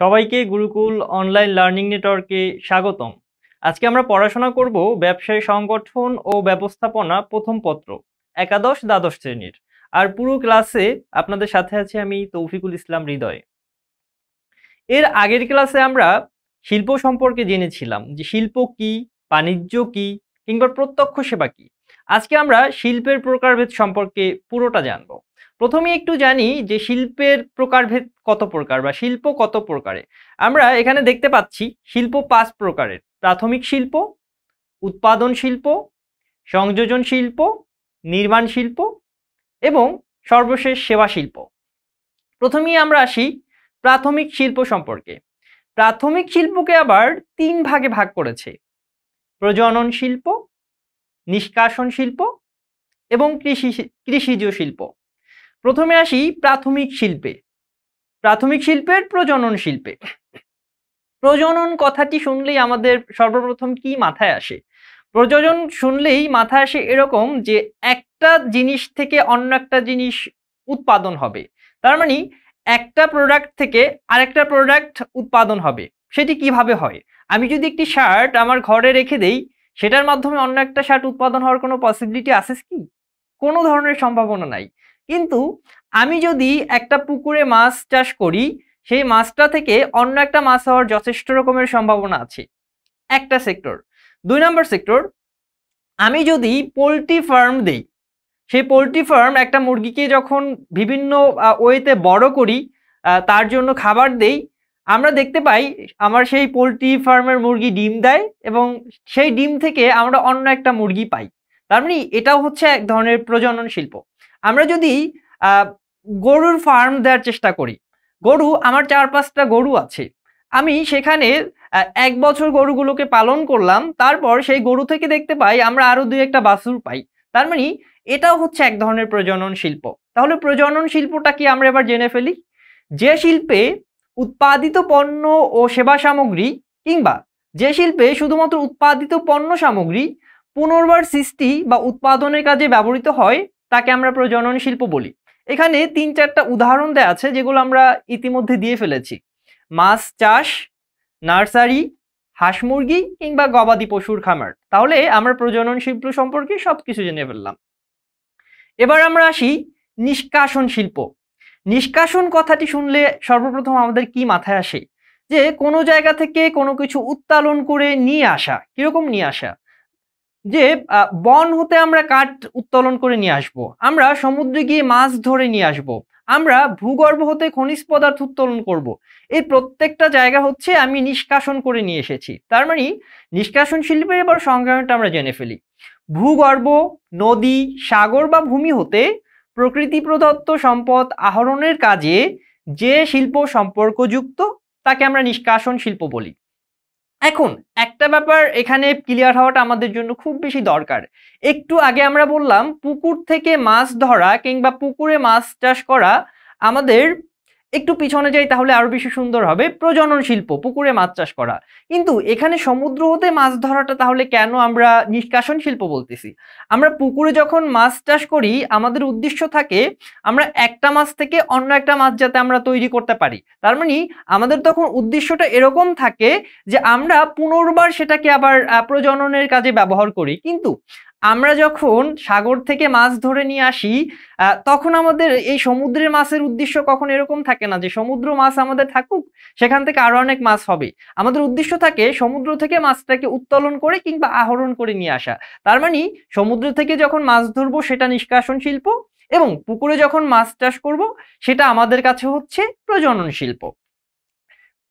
সবাইকে Gurukul online learning নেটওয়ার্কে স্বাগতম আজকে আমরা পড়াশোনা করব ব্যবসায় সংগঠন ও ব্যবস্থাপনা প্রথম পত্র একাদশ দ্বাদশ শ্রেণীর আর পুরো ক্লাসে আপনাদের সাথে আছে আমি তৌফিকুল ইসলাম হৃদয় এর আগের ক্লাসে আমরা শিল্প সম্পর্কে জেনেছিলাম যে শিল্প কি বাণিজ্য কি কিংবা প্রত্যক্ষ সেবা কি আজকে আমরা শিল্পের প্রকারভেদ সম্পর্কে পুরোটা জানবো প্রথমে একটু জানি যে শিল্পের প্রকারভেদ কত প্রকার বা শিল্প কত প্রকারে আমরা এখানে দেখতে পাচ্ছি শিল্প পাঁচ প্রকারের প্রাথমিক শিল্প উৎপাদন শিল্প সংযোজন শিল্প নির্মাণ শিল্প এবং সর্বশেষ সেবা শিল্প প্রথমেই আমরা আসি প্রাথমিক শিল্প সম্পর্কে প্রাথমিক শিল্পকে আবার তিন ভাগে ভাগ করেছে প্রজনন শিল্প নিষ্কাশন শিল্প এবং কৃষি কৃষিজ শিল্প প্রথমে আসি প্রাথমিক শিল্পে প্রাথমিক শিল্পের প্রজনন শিল্পে প্রজনন কথাটি শুনলেই আমাদের সর্বপ্রথম কি মাথায় আসে প্রজনন শুনলেই মাথায় আসে এরকম যে একটা জিনিস থেকে অন্য একটা জিনিস উৎপাদন হবে তার মানে একটা প্রোডাক্ট থেকে আরেকটা প্রোডাক্ট উৎপাদন হবে সেটি কিভাবে হয় আমি যদি একটি শার্ট আমার ঘরে রেখে দেই সেটার মাধ্যমে অন্য একটা শার্ট উৎপাদন হওয়ার কোনো পসিবিলিটি আছে কি কোনো ধরনের সম্ভাবনা নাই কিন্তু আমি যদি একটা পুকুরে মাছ চাষ করি সেই মাছটা থেকে অন্য একটা মাছ হওয়ার যথেষ্ট রকমের সম্ভাবনা আছে একটা সেক্টর দুই নম্বর সেক্টর আমি যদি পোলট্রি ফার্ম দেই সেই পোলট্রি ফার্ম একটা মুরগিকে যখন বিভিন্ন ওয়েতে বড় করি তার জন্য খাবার দেই আমরা দেখতে পাই আমার সেই পোলট্রি ফার্মের মুরগি ডিম দেয় এবং সেই ডিম থেকে আমরা অন্য একটা মুরগি পাই তার মানে এটাও হচ্ছে এক ধরনের প্রজনন শিল্প আমরা যদি গরুর ফার্ম দেওয়ার চেষ্টা করি গরু আমার চার পাঁচটা গরু আছে আমি সেখানে এক বছর গরুগুলোকে পালন করলাম তারপর সেই গরু থেকে দেখতে পাই আমরা আরও দুই একটা বাছুর পাই তার মানে এটাও হচ্ছে এক ধরনের প্রজনন শিল্প তাহলে প্রজনন শিল্পটা কি আমরা এবার জেনে ফেলি যে শিল্পে উৎপাদিত পণ্য ও সেবা সামগ্রী কিংবা যে শিল্পে শুধুমাত্র উৎপাদিত পণ্য সামগ্রী পুনর্বার সৃষ্টি বা উৎপাদনের কাজে ব্যবহৃত হয় তাকে আমরা প্রজনন শিল্প বলি এখানে তিন চারটা উদাহরণ দেয়া আছে যেগুলো আমরা ইতিমধ্যে দিয়ে ফেলেছি মাছ চাষ নার্সারি হাঁস মুরগি কিংবা গবাদি পশুর খামার তাহলে আমরা প্রজনন শিল্প সম্পর্কে সব কিছু জেনে ফেললাম এবার আমরা আসি নিষ্কাশন শিল্প নিষ্কাশন কথাটি শুনলে সর্বপ্রথম আমাদের কি মাথায় আসে যে কোনো জায়গা থেকে কোনো কিছু উত্তালন করে নিয়ে আসা কীরকম নিয়ে আসা যে বন হতে আমরা কাঠ উত্তোলন করে নিয়ে আসব। আমরা সমুদ্রে গিয়ে মাছ ধরে নিয়ে আসব। আমরা ভূগর্ভ হতে খনিজ পদার্থ উত্তোলন করব। এই প্রত্যেকটা জায়গা হচ্ছে আমি নিষ্কাশন করে নিয়ে এসেছি তার মানে নিষ্কাশন শিল্পের এবার সংগ্রামটা আমরা জেনে ফেলি ভূগর্ভ নদী সাগর বা ভূমি হতে প্রকৃতি প্রদত্ত সম্পদ আহরণের কাজে যে শিল্প সম্পর্কযুক্ত তাকে আমরা নিষ্কাশন শিল্প বলি এখন একটা ব্যাপার এখানে ক্লিয়ার হওয়াটা আমাদের জন্য খুব বেশি দরকার একটু আগে আমরা বললাম পুকুর থেকে মাছ ধরা কিংবা পুকুরে মাছ চাষ করা আমাদের একটু পিছনে যাই তাহলে আরো বেশি সুন্দর হবে প্রজনন শিল্প পুকুরে মাছ চাষ করা কিন্তু এখানে সমুদ্র হতে মাছ ধরাটা তাহলে কেন আমরা নিষ্কাশন শিল্প বলতেছি আমরা পুকুরে যখন মাছ চাষ করি আমাদের উদ্দেশ্য থাকে আমরা একটা মাছ থেকে অন্য একটা মাছ যাতে আমরা তৈরি করতে পারি তার মানে আমাদের তখন উদ্দেশ্যটা এরকম থাকে যে আমরা পুনর্বার সেটাকে আবার প্রজননের কাজে ব্যবহার করি কিন্তু আমরা যখন সাগর থেকে মাছ ধরে নিয়ে আসি তখন আমাদের এই সমুদ্রের মাছের উদ্দেশ্য কখন এরকম থাকে না যে সমুদ্র মাছ আমাদের থাকুক সেখান থেকে আরও অনেক মাছ হবে আমাদের উদ্দেশ্য থাকে সমুদ্র থেকে মাছটাকে উত্তোলন করে কিংবা আহরণ করে নিয়ে আসা তার মানে সমুদ্র থেকে যখন মাছ ধরবো সেটা নিষ্কাশন শিল্প এবং পুকুরে যখন মাছ চাষ করব সেটা আমাদের কাছে হচ্ছে প্রজনন শিল্প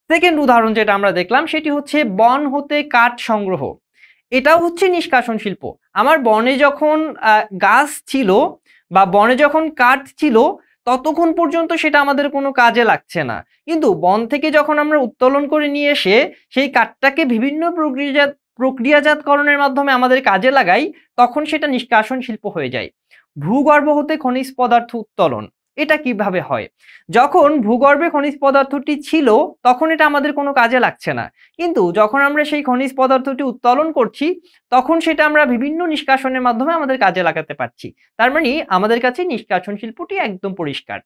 সেকেন্ড উদাহরণ যেটা আমরা দেখলাম সেটি হচ্ছে বন হতে কাঠ সংগ্রহ এটাও হচ্ছে নিষ্কাশন শিল্প আমার বনে যখন গাছ ছিল বা বনে যখন কাঠ ছিল ততক্ষণ পর্যন্ত সেটা আমাদের কোনো কাজে লাগছে না কিন্তু বন থেকে যখন আমরা উত্তোলন করে নিয়ে এসে সেই কাঠটাকে বিভিন্ন প্রক্রিয়াজাত প্রক্রিয়াজাতকরণের মাধ্যমে আমাদের কাজে লাগাই তখন সেটা নিষ্কাশন শিল্প হয়ে যায় ভূগর্ভ হতে খনিজ পদার্থ উত্তোলন এটা কিভাবে হয় যখন ভূগর্ভে খনিজ পদার্থটি ছিল তখন এটা আমাদের কোনো কাজে লাগছে না কিন্তু যখন আমরা সেই খনিজ পদার্থটি উত্তোলন করছি তখন সেটা আমরা বিভিন্ন নিষ্কাশনের মাধ্যমে আমাদের কাজে লাগাতে পারছি তার মানে আমাদের কাছে নিষ্কাশন শিল্পটি একদম পরিষ্কার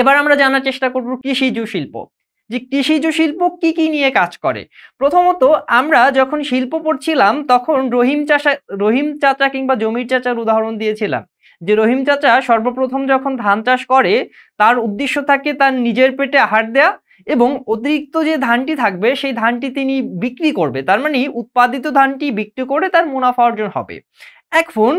এবার আমরা জানার চেষ্টা করব কৃষিজ শিল্প যে কৃষিজ শিল্প কি কি নিয়ে কাজ করে প্রথমত আমরা যখন শিল্প পড়ছিলাম তখন রহিম চাষা রহিম চাচা কিংবা জমির চাচার উদাহরণ দিয়েছিলাম যে রহিম চাচা সর্বপ্রথম যখন ধান চাষ করে তার উদ্দেশ্য থাকে তার নিজের পেটে আহার দেয়া এবং অতিরিক্ত যে ধানটি থাকবে সেই ধানটি তিনি বিক্রি করবে তার মানে উৎপাদিত ধানটি বিক্রি করে তার মুনাফা অর্জন হবে এখন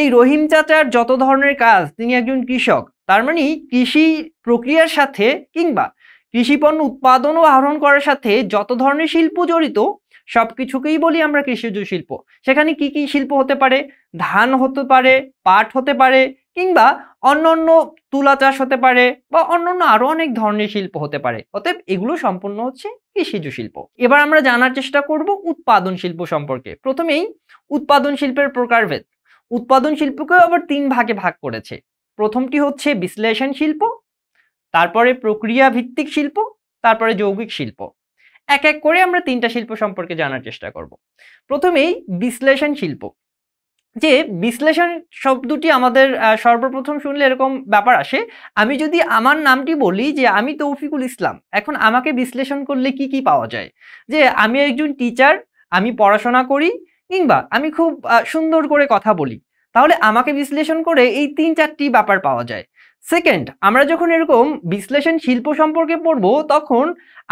এই রহিম চাচার যত ধরনের কাজ তিনি একজন কৃষক তার মানে কৃষি প্রক্রিয়ার সাথে কিংবা কৃষিপণ্য উৎপাদন ও আহরণ করার সাথে যত ধরনের শিল্প জড়িত সব কিছুকেই বলি আমরা কৃষিজ শিল্প সেখানে কি কি শিল্প হতে পারে ধান হতে পারে পাট হতে পারে কিংবা অন্যান্য তুলা চাষ হতে পারে বা অন্যান্য আরও অনেক ধরনের শিল্প হতে পারে অতএব এগুলো সম্পূর্ণ হচ্ছে কৃষিজ শিল্প এবার আমরা জানার চেষ্টা করব উৎপাদন শিল্প সম্পর্কে প্রথমেই উৎপাদন শিল্পের প্রকারভেদ উৎপাদন শিল্পকেও আবার তিন ভাগে ভাগ করেছে প্রথমটি হচ্ছে বিশ্লেষণ শিল্প তারপরে প্রক্রিয়া ভিত্তিক শিল্প তারপরে যৌগিক শিল্প এক এক করে আমরা তিনটা শিল্প সম্পর্কে জানার চেষ্টা করব। প্রথমেই বিশ্লেষণ শিল্প যে বিশ্লেষণ শব্দটি আমাদের সর্বপ্রথম শুনলে এরকম ব্যাপার আসে আমি যদি আমার নামটি বলি যে আমি তৌফিকুল ইসলাম এখন আমাকে বিশ্লেষণ করলে কি কি পাওয়া যায় যে আমি একজন টিচার আমি পড়াশোনা করি কিংবা আমি খুব সুন্দর করে কথা বলি তাহলে আমাকে বিশ্লেষণ করে এই তিন চারটি ব্যাপার পাওয়া যায় সেকেন্ড আমরা যখন এরকম বিশ্লেষণ শিল্প সম্পর্কে পড়ব তখন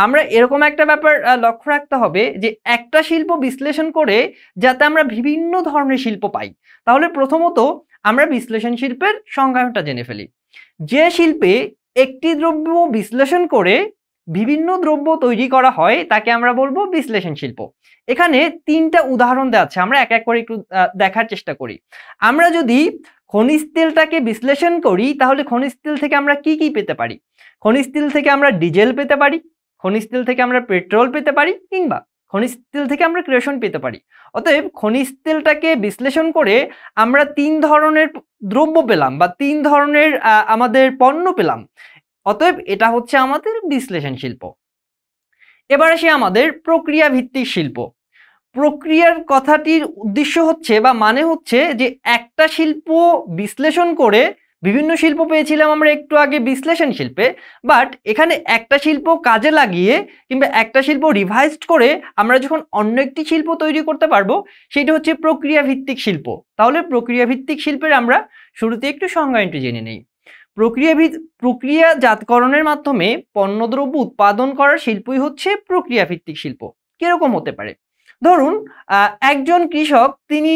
আমরা এরকম একটা ব্যাপার লক্ষ্য রাখতে হবে যে একটা শিল্প বিশ্লেষণ করে যাতে আমরা বিভিন্ন ধরনের শিল্প পাই তাহলে প্রথমত আমরা বিশ্লেষণ শিল্পের সংজ্ঞাটা জেনে ফেলি যে শিল্পে একটি দ্রব্য বিশ্লেষণ করে বিভিন্ন দ্রব্য তৈরি করা হয় তাকে আমরা বলবো বিশ্লেষণ শিল্প এখানে তিনটা উদাহরণ দেওয়া আছে আমরা এক এক করে একটু দেখার চেষ্টা করি আমরা যদি খনিজ তেলটাকে বিশ্লেষণ করি তাহলে খনিজ তেল থেকে আমরা কি কি পেতে পারি খনিজ তেল থেকে আমরা ডিজেল পেতে পারি খনিজ তেল থেকে আমরা পেট্রোল পেতে পারি কিংবা খনিজ তেল থেকে আমরা ক্রেশন পেতে পারি অতএব খনিজ তেলটাকে বিশ্লেষণ করে আমরা তিন ধরনের দ্রব্য পেলাম বা তিন ধরনের আমাদের পণ্য পেলাম অতএব এটা হচ্ছে আমাদের বিশ্লেষণ শিল্প এবার আসি আমাদের প্রক্রিয়া ভিত্তিক শিল্প প্রক্রিয়ার কথাটির উদ্দেশ্য হচ্ছে বা মানে হচ্ছে যে একটা শিল্প বিশ্লেষণ করে বিভিন্ন শিল্প পেয়েছিলাম আমরা একটু আগে বিশ্লেষণ শিল্পে বাট এখানে একটা শিল্প কাজে লাগিয়ে কিংবা একটা শিল্প রিভাইজড করে আমরা যখন অন্য একটি শিল্প তৈরি করতে পারবো সেটা হচ্ছে প্রক্রিয়া ভিত্তিক শিল্প তাহলে প্রক্রিয়া ভিত্তিক শিল্পের আমরা শুরুতে একটু সংজ্ঞায়নটি জেনে নিই প্রক্রিয়াভিত প্রক্রিয়াজাতকরণের মাধ্যমে পণ্যদ্রব্য উৎপাদন করার শিল্পই হচ্ছে প্রক্রিয়াভিত্তিক শিল্প কিরকম হতে পারে ধরুন একজন কৃষক তিনি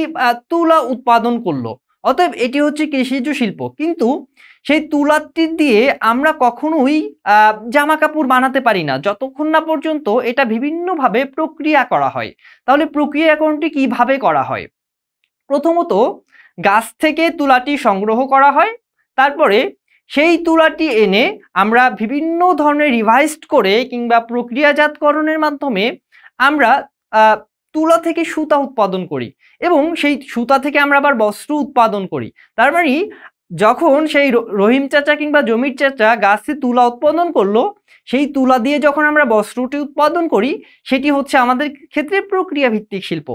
তুলা উৎপাদন করলো অতএব এটি হচ্ছে কৃষিজ শিল্প কিন্তু সেই তুলাটি দিয়ে আমরা কখনোই জামা কাপড় বানাতে পারি না যতক্ষণ না পর্যন্ত এটা বিভিন্নভাবে প্রক্রিয়া করা হয় তাহলে প্রক্রিয়াকরণটি কিভাবে করা হয় প্রথমত গাছ থেকে তুলাটি সংগ্রহ করা হয় তারপরে সেই তুলাটি এনে আমরা বিভিন্ন ধরনের রিভাইসড করে কিংবা প্রক্রিয়াজাতকরণের মাধ্যমে আমরা তুলা থেকে সুতা উৎপাদন করি এবং সেই সুতা থেকে আমরা আবার বস্ত্র উৎপাদন করি তার মানে যখন সেই রহিম চাচা কিংবা জমির চাচা গাছে তুলা উৎপাদন করলো সেই তুলা দিয়ে যখন আমরা বস্ত্রটি উৎপাদন করি সেটি হচ্ছে আমাদের ক্ষেত্রে প্রক্রিয়া ভিত্তিক শিল্প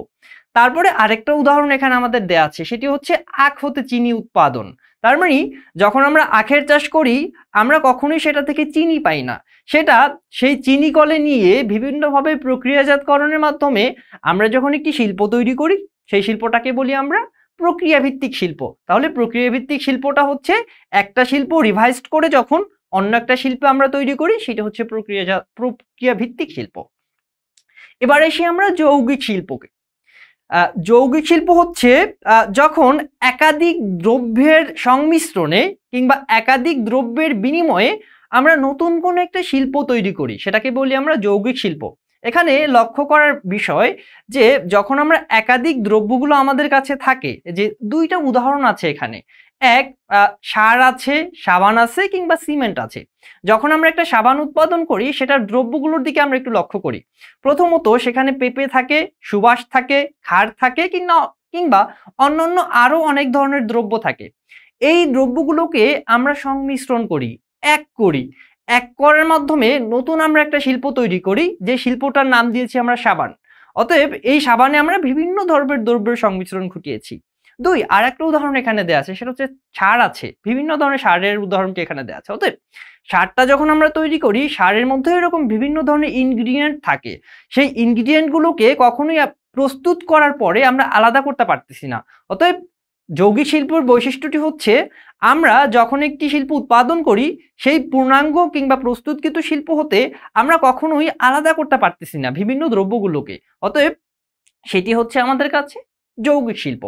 তারপরে আরেকটা উদাহরণ এখানে আমাদের দেয়া আছে সেটি হচ্ছে আখ হতে চিনি উৎপাদন তার মানে যখন আমরা আখের চাষ করি আমরা কখনোই সেটা থেকে চিনি পাই না সেটা সেই চিনি কলে নিয়ে বিভিন্নভাবে প্রক্রিয়াজাতকরণের মাধ্যমে আমরা যখন একটি শিল্প তৈরি করি সেই শিল্পটাকে বলি আমরা প্রক্রিয়াভিত্তিক শিল্প তাহলে প্রক্রিয়াভিত্তিক শিল্পটা হচ্ছে একটা শিল্প রিভাইজড করে যখন অন্য একটা শিল্পে আমরা তৈরি করি সেটা হচ্ছে প্রক্রিয়া প্রক্রিয়াভিত্তিক শিল্প এবার এসে আমরা যৌগিক শিল্পকে যৌগিক শিল্প হচ্ছে যখন একাধিক দ্রব্যের সংমিশ্রণে কিংবা একাধিক দ্রব্যের বিনিময়ে আমরা নতুন কোনো একটা শিল্প তৈরি করি সেটাকে বলি আমরা যৌগিক শিল্প এখানে লক্ষ্য করার বিষয় যে যখন আমরা একাধিক দ্রব্যগুলো আমাদের কাছে থাকে যে দুইটা উদাহরণ আছে এখানে এক সার আছে সাবান আছে কিংবা সিমেন্ট আছে যখন আমরা একটা সাবান উৎপাদন করি সেটার দ্রব্যগুলোর দিকে আমরা একটু লক্ষ্য করি প্রথমত সেখানে পেঁপে থাকে সুবাস থাকে খার থাকে কিংবা কিংবা অন্যান্য আরও অনেক ধরনের দ্রব্য থাকে এই দ্রব্যগুলোকে আমরা সংমিশ্রণ করি এক করি এক করার মাধ্যমে নতুন আমরা একটা শিল্প তৈরি করি যে শিল্পটার নাম দিয়েছি আমরা সাবান অতএব এই সাবানে আমরা বিভিন্ন ধরনের দ্রব্যের সংমিশ্রণ ঘটিয়েছি দুই আর একটা উদাহরণ এখানে দেওয়া আছে সেটা হচ্ছে সার আছে বিভিন্ন ধরনের সারের উদাহরণটি এখানে দেওয়া আছে অতএব সারটা যখন আমরা তৈরি করি সারের মধ্যে এরকম বিভিন্ন ধরনের ইনগ্রিডিয়েন্ট থাকে সেই ইনগ্রিডিয়েন্টগুলোকে কখনোই প্রস্তুত করার পরে আমরা আলাদা করতে পারতেছি না অতএব যৌগিক শিল্পর বৈশিষ্ট্যটি হচ্ছে আমরা যখন একটি শিল্প উৎপাদন করি সেই পূর্ণাঙ্গ কিংবা প্রস্তুতকৃত শিল্প হতে আমরা কখনোই আলাদা করতে পারতেছি না বিভিন্ন দ্রব্যগুলোকে অতএব সেটি হচ্ছে আমাদের কাছে যৌগিক শিল্প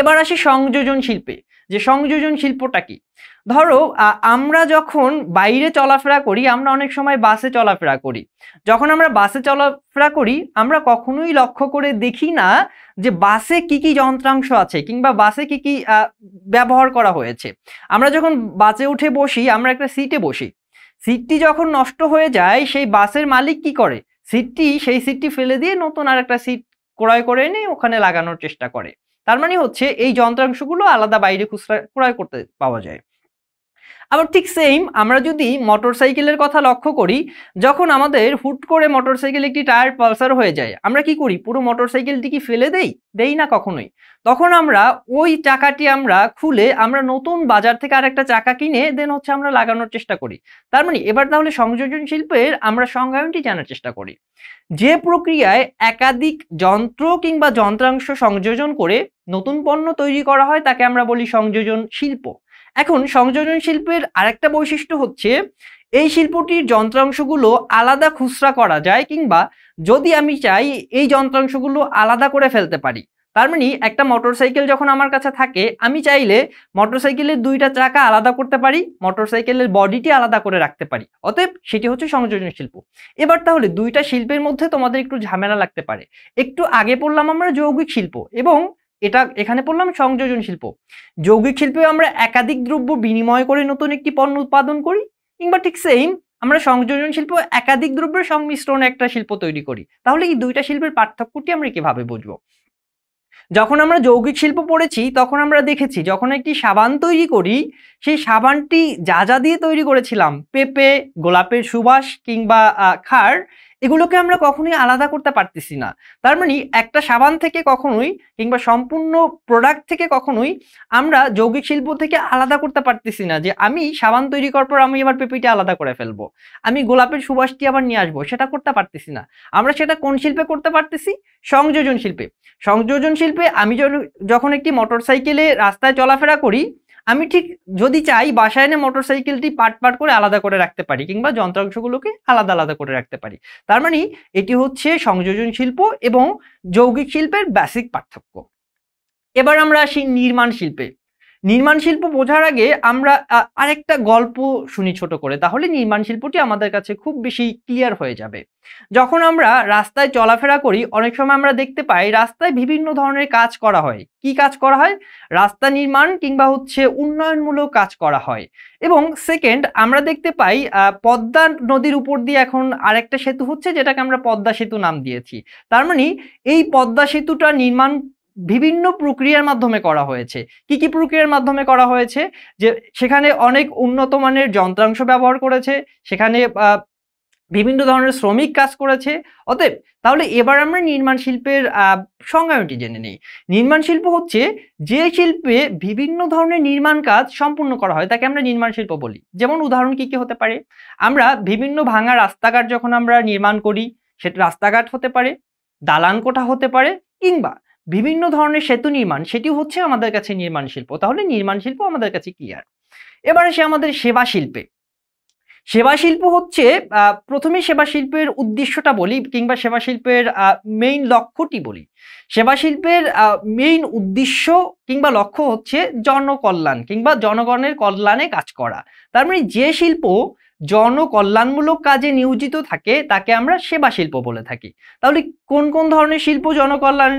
এবার আসে সংযোজন শিল্পে যে সংযোজন শিল্পটা কি ধরো আমরা যখন বাইরে চলাফেরা করি আমরা অনেক সময় বাসে চলাফেরা করি যখন আমরা বাসে চলাফেরা করি আমরা কখনোই লক্ষ্য করে দেখি না যে বাসে কি কি যন্ত্রাংশ আছে কিংবা বাসে কি কি ব্যবহার করা হয়েছে আমরা যখন বাসে উঠে বসি আমরা একটা সিটে বসি সিটটি যখন নষ্ট হয়ে যায় সেই বাসের মালিক কি করে সিটটি সেই সিটটি ফেলে দিয়ে নতুন আর একটা সিট ক্রয় করে নিয়ে ওখানে লাগানোর চেষ্টা করে তার মানে হচ্ছে এই যন্ত্রাংশগুলো আলাদা বাইরে খুচরা ক্রয় করতে পাওয়া যায় আবার ঠিক সেম আমরা যদি মোটর সাইকেলের কথা লক্ষ্য করি যখন আমাদের হুট করে মোটর সাইকেল একটি টায়ার পালসার হয়ে যায় আমরা কি করি পুরো মোটর সাইকেলটি কি ফেলে দেই দেই না কখনোই তখন আমরা ওই চাকাটি আমরা খুলে আমরা নতুন বাজার থেকে আর একটা চাকা কিনে দেন হচ্ছে আমরা লাগানোর চেষ্টা করি তার মানে এবার তাহলে সংযোজন শিল্পের আমরা সংজ্ঞায়নটি জানার চেষ্টা করি যে প্রক্রিয়ায় একাধিক যন্ত্র কিংবা যন্ত্রাংশ সংযোজন করে নতুন পণ্য তৈরি করা হয় তাকে আমরা বলি সংযোজন শিল্প এখন সংযোজন শিল্পের আরেকটা বৈশিষ্ট্য হচ্ছে এই শিল্পটির যন্ত্রাংশগুলো আলাদা খুচরা করা যায় কিংবা যদি আমি চাই এই যন্ত্রাংশগুলো আলাদা করে ফেলতে পারি তার মানে একটা মোটরসাইকেল যখন আমার কাছে থাকে আমি চাইলে মোটরসাইকেলের দুইটা চাকা আলাদা করতে পারি মোটরসাইকেলের বডিটি আলাদা করে রাখতে পারি অতএব সেটি হচ্ছে সংযোজন শিল্প এবার তাহলে দুইটা শিল্পের মধ্যে তোমাদের একটু ঝামেলা লাগতে পারে একটু আগে পড়লাম আমরা যৌগিক শিল্প এবং এটা এখানে পড়লাম সংযোজন শিল্প যৌগিক শিল্পে আমরা একাধিক দ্রব্য বিনিময় করে নতুন একটি পণ্য উৎপাদন করি কিংবা ঠিক সেইম আমরা সংযোজন শিল্প একাধিক দ্রব্যের সংমিশ্রণ একটা শিল্প তৈরি করি তাহলে এই দুইটা শিল্পের পার্থক্যটি আমরা কিভাবে বুঝবো যখন আমরা যৌগিক শিল্প পড়েছি তখন আমরা দেখেছি যখন একটি সাবান তৈরি করি সেই সাবানটি যা যা দিয়ে তৈরি করেছিলাম পেঁপে গোলাপের সুবাস কিংবা খার এগুলোকে আমরা কখনোই আলাদা করতে পারতেছি না তার মানে একটা সাবান থেকে কখনোই কিংবা সম্পূর্ণ প্রোডাক্ট থেকে কখনোই আমরা যৌগিক শিল্প থেকে আলাদা করতে পারতেছি না যে আমি সাবান তৈরি করার পর আমি আমার পেপিটা আলাদা করে ফেলবো আমি গোলাপের সুবাসটি আবার নিয়ে আসবো সেটা করতে পারতেছি না আমরা সেটা কোন শিল্পে করতে পারতেছি সংযোজন শিল্পে সংযোজন শিল্পে আমি যখন একটি মোটর সাইকেলে রাস্তায় চলাফেরা করি আমি ঠিক যদি চাই বাসায় এনে মোটরসাইকেলটি পার্ট পার্ট করে আলাদা করে রাখতে পারি কিংবা যন্ত্রাংশগুলোকে আলাদা আলাদা করে রাখতে পারি তার মানে এটি হচ্ছে সংযোজন শিল্প এবং যৌগিক শিল্পের বেসিক পার্থক্য এবার আমরা আসি নির্মাণ শিল্পে নির্মাণ শিল্প বোঝার আগে আমরা আরেকটা গল্প শুনি ছোট করে তাহলে নির্মাণ শিল্পটি আমাদের কাছে খুব বেশি ক্লিয়ার হয়ে যাবে যখন আমরা রাস্তায় চলাফেরা করি অনেক সময় আমরা দেখতে পাই রাস্তায় বিভিন্ন ধরনের কাজ করা হয় কি কাজ করা হয় রাস্তা নির্মাণ কিংবা হচ্ছে উন্নয়নমূলক কাজ করা হয় এবং সেকেন্ড আমরা দেখতে পাই পদ্মা নদীর উপর দিয়ে এখন আরেকটা সেতু হচ্ছে যেটাকে আমরা পদ্মা সেতু নাম দিয়েছি তার মানে এই পদ্মা সেতুটা নির্মাণ বিভিন্ন প্রক্রিয়ার মাধ্যমে করা হয়েছে কি কি প্রক্রিয়ার মাধ্যমে করা হয়েছে যে সেখানে অনেক উন্নত মানের যন্ত্রাংশ ব্যবহার করেছে সেখানে বিভিন্ন ধরনের শ্রমিক কাজ করেছে অতএব তাহলে এবার আমরা নির্মাণ শিল্পের সংজ্ঞাটি জেনে নিই নির্মাণ শিল্প হচ্ছে যে শিল্পে বিভিন্ন ধরনের নির্মাণ কাজ সম্পূর্ণ করা হয় তাকে আমরা নির্মাণ শিল্প বলি যেমন উদাহরণ কি কি হতে পারে আমরা বিভিন্ন ভাঙা রাস্তাঘাট যখন আমরা নির্মাণ করি সেটা রাস্তাঘাট হতে পারে দালান কোঠা হতে পারে কিংবা বিভিন্ন ধরনের সেতু নির্মাণ সেটি হচ্ছে আমাদের কাছে নির্মাণ শিল্প তাহলে নির্মাণ শিল্প আমাদের কাছে ক্লিয়ার এবার সে আমাদের সেবা শিল্পে সেবা শিল্প হচ্ছে প্রথমে সেবা শিল্পের উদ্দেশ্যটা বলি কিংবা সেবা শিল্পের মেইন লক্ষ্যটি বলি সেবা শিল্পের মেইন উদ্দেশ্য কিংবা লক্ষ্য হচ্ছে জনকল্যাণ কিংবা জনগণের কল্যাণে কাজ করা তার মানে যে শিল্প জনকল্যাণমূলক কাজে নিয়োজিত থাকে তাকে আমরা সেবা শিল্প বলে থাকি তাহলে কোন কোন ধরনের শিল্প জনকল্যাণ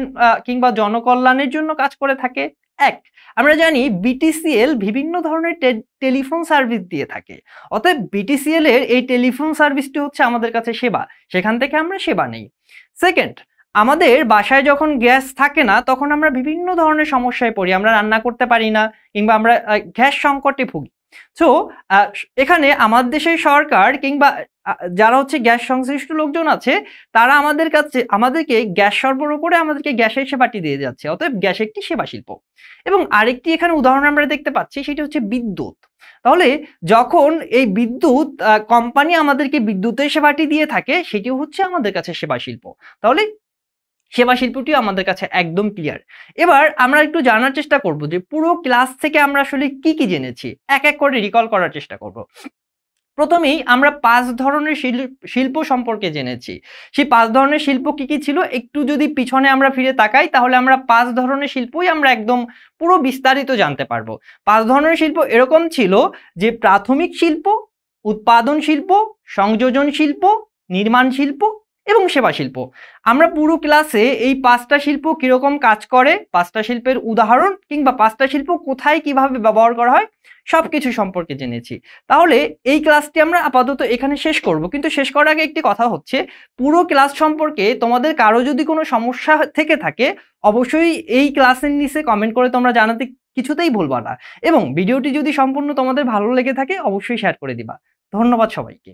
কিংবা জনকল্যাণের জন্য কাজ করে থাকে এক আমরা জানি বিটিসিএল বিভিন্ন ধরনের টেলিফোন সার্ভিস দিয়ে থাকে অতএব বিটিসিএল এর এই টেলিফোন সার্ভিসটি হচ্ছে আমাদের কাছে সেবা সেখান থেকে আমরা সেবা নেই সেকেন্ড আমাদের বাসায় যখন গ্যাস থাকে না তখন আমরা বিভিন্ন ধরনের সমস্যায় পড়ি আমরা রান্না করতে পারি না কিংবা আমরা গ্যাস সংকটে ভুগি সো এখানে আমাদের দেশের সরকার কিংবা যারা হচ্ছে গ্যাস সংশ্লিষ্ট লোকজন আছে তারা আমাদের কাছে আমাদেরকে গ্যাস সরবরাহ করে আমাদেরকে গ্যাসের সেবাটি দিয়ে যাচ্ছে অতএব গ্যাস একটি সেবা শিল্প এবং আরেকটি এখানে উদাহরণ আমরা দেখতে পাচ্ছি সেটি হচ্ছে বিদ্যুৎ তাহলে যখন এই বিদ্যুৎ কোম্পানি আমাদেরকে বিদ্যুতের সেবাটি দিয়ে থাকে সেটি হচ্ছে আমাদের কাছে সেবা শিল্প তাহলে সেবা শিল্পটিও আমাদের কাছে একদম ক্লিয়ার এবার আমরা একটু জানার চেষ্টা করব যে পুরো ক্লাস থেকে আমরা আসলে কি কি জেনেছি এক এক করে রিকল করার চেষ্টা করব প্রথমেই আমরা পাঁচ ধরনের শিল্প সম্পর্কে জেনেছি সেই পাঁচ ধরনের শিল্প কি কি ছিল একটু যদি পিছনে আমরা ফিরে তাকাই তাহলে আমরা পাঁচ ধরনের শিল্পই আমরা একদম পুরো বিস্তারিত জানতে পারবো পাঁচ ধরনের শিল্প এরকম ছিল যে প্রাথমিক শিল্প উৎপাদন শিল্প সংযোজন শিল্প নির্মাণ শিল্প এবং সেবা শিল্প আমরা পুরো ক্লাসে এই পাঁচটা শিল্প কীরকম কাজ করে পাঁচটা শিল্পের উদাহরণ কিংবা পাঁচটা শিল্প কোথায় কিভাবে ব্যবহার করা হয় সব কিছু সম্পর্কে জেনেছি তাহলে এই ক্লাসটি আমরা আপাতত এখানে শেষ করব কিন্তু শেষ করার আগে একটি কথা হচ্ছে পুরো ক্লাস সম্পর্কে তোমাদের কারো যদি কোনো সমস্যা থেকে থাকে অবশ্যই এই ক্লাসের নিচে কমেন্ট করে তোমরা জানাতে কিছুতেই ভুলবা না এবং ভিডিওটি যদি সম্পূর্ণ তোমাদের ভালো লেগে থাকে অবশ্যই শেয়ার করে দিবা ধন্যবাদ সবাইকে